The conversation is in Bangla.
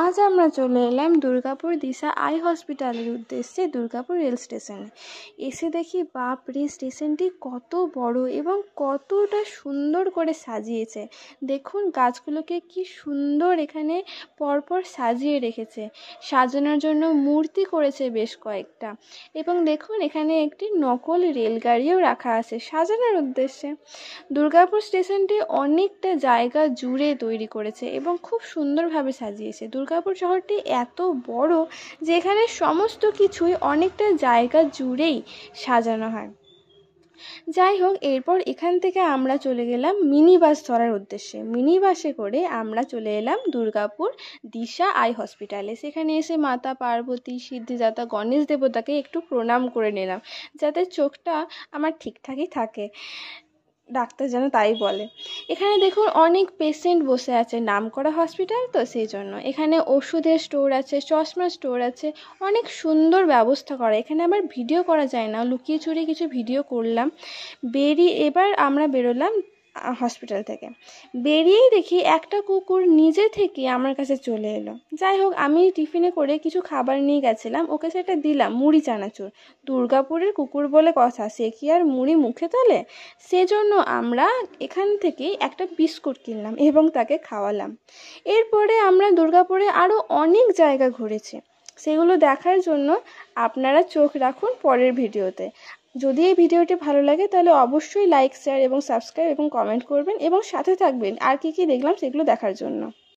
আজ আমরা চলে এলাম দুর্গাপুর দিশা আই হসপিটালের উদ্দেশ্যে দুর্গাপুর রেল স্টেশনে এসে দেখি বাপ রে স্টেশনটি কত বড় এবং কতটা সুন্দর করে সাজিয়েছে দেখুন গাছগুলোকে কি সুন্দর এখানে পরপর সাজিয়ে রেখেছে সাজানোর জন্য মূর্তি করেছে বেশ কয়েকটা এবং দেখুন এখানে একটি নকল রেলগাড়িও রাখা আছে সাজানোর উদ্দেশ্যে দুর্গাপুর স্টেশনটি অনেকটা জায়গা জুড়ে তৈরি করেছে এবং খুব সুন্দরভাবে সাজিয়েছে দুর্গাপুর শহরটি এত বড় যে এখানে সমস্ত কিছুই অনেকটা জায়গা জুড়েই সাজানো হয় যাই হোক এরপর এখান থেকে আমরা চলে গেলাম মিনি বাস ধরার উদ্দেশ্যে মিনি বাসে করে আমরা চলে এলাম দুর্গাপুর দিশা আই হসপিটালে সেখানে এসে মাতা পার্বতী সিদ্ধিদাতা গণেশ দেবতাকে একটু প্রণাম করে নিলাম যাতে চোখটা আমার ঠিকঠাকই থাকে ডাক্তার যেন তাই বলে এখানে দেখুন অনেক পেশেন্ট বসে আছে নাম করা হসপিটাল তো সেই জন্য এখানে ওষুধের স্টোর আছে চশমা স্টোর আছে অনেক সুন্দর ব্যবস্থা করা এখানে আবার ভিডিও করা যায় না লুকিয়ে চুরি কিছু ভিডিও করলাম বেরিয়ে এবার আমরা বেরোলাম হসপিটাল থেকে বেরিয়েই দেখি একটা কুকুর নিজে থেকে আমার কাছে চলে এলো যাই হোক আমি টিফিনে করে কিছু খাবার নিয়ে গেছিলাম ওকে সেটা দিলাম মুড়ি চানাচুর দুর্গাপুরের কুকুর বলে কথা সে কি আর মুড়ি মুখে তোলে সেজন্য আমরা এখান থেকে একটা বিস্কুট কিনলাম এবং তাকে খাওয়ালাম এরপরে আমরা দুর্গাপুরে আরও অনেক জায়গা ঘুরেছি সেগুলো দেখার জন্য আপনারা চোখ রাখুন পরের ভিডিওতে যদি এই ভিডিওটি ভালো লাগে তাহলে অবশ্যই লাইক শেয়ার এবং সাবস্ক্রাইব এবং কমেন্ট করবেন এবং সাথে থাকবেন আর কি কি দেখলাম সেগুলো দেখার জন্য